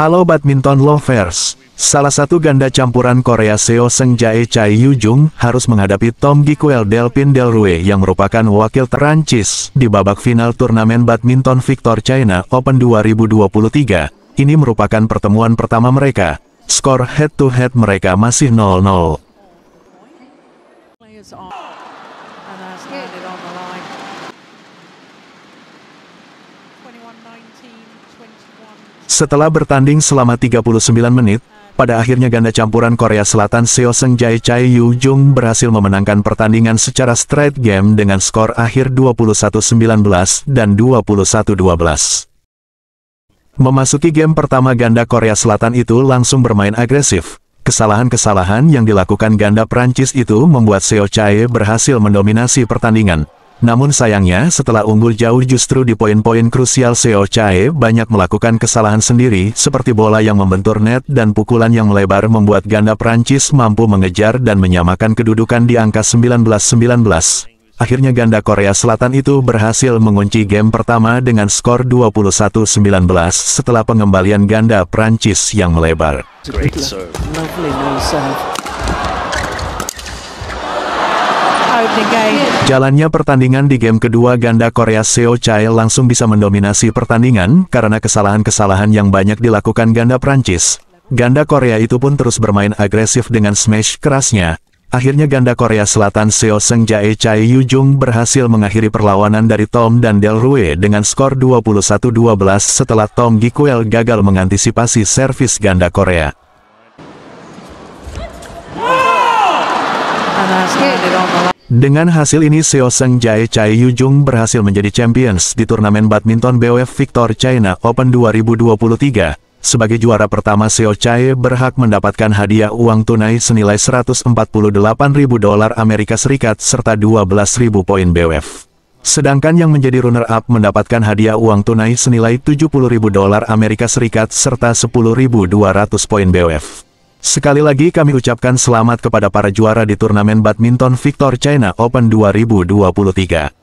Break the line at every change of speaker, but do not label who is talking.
Halo badminton lovers. Salah satu ganda campuran Korea Seo Seung Jae Chai Yu Jung harus menghadapi Tom Gikuel Delpin Del Rue yang merupakan wakil Perancis di babak final turnamen badminton Victor China Open 2023. Ini merupakan pertemuan pertama mereka. Skor head-to-head -head mereka masih 0-0. Setelah bertanding selama 39 menit, pada akhirnya ganda campuran Korea Selatan Seo Seung Jae Chae Yu Jung berhasil memenangkan pertandingan secara straight game dengan skor akhir 21-19 dan 21-12. Memasuki game pertama ganda Korea Selatan itu langsung bermain agresif. Kesalahan-kesalahan yang dilakukan ganda Prancis itu membuat Seo Chae berhasil mendominasi pertandingan, namun sayangnya setelah unggul jauh justru di poin-poin krusial Seo Chae banyak melakukan kesalahan sendiri seperti bola yang membentur net dan pukulan yang melebar membuat ganda Prancis mampu mengejar dan menyamakan kedudukan di angka 19-19. Akhirnya ganda Korea Selatan itu berhasil mengunci game pertama dengan skor 21-19 setelah pengembalian ganda Prancis yang melebar. Jalannya pertandingan di game kedua ganda Korea Seo Chae langsung bisa mendominasi pertandingan karena kesalahan-kesalahan yang banyak dilakukan ganda Prancis. Ganda Korea itu pun terus bermain agresif dengan smash kerasnya. Akhirnya ganda Korea Selatan Seo Seng Jae Chae Yu Jung berhasil mengakhiri perlawanan dari Tom dan Del Rue dengan skor 21-12 setelah Tom Gikuel gagal mengantisipasi servis ganda Korea. Dengan hasil ini Seo Seng Jae Chai Yujung berhasil menjadi champions di turnamen badminton BOF Victor China Open 2023. Sebagai juara pertama Seo Chai berhak mendapatkan hadiah uang tunai senilai 148.000 dolar Amerika Serikat serta 12.000 poin BOF. Sedangkan yang menjadi runner-up mendapatkan hadiah uang tunai senilai 70.000 dolar Amerika Serikat serta 10.200 poin BOF. Sekali lagi kami ucapkan selamat kepada para juara di turnamen badminton Victor China Open 2023.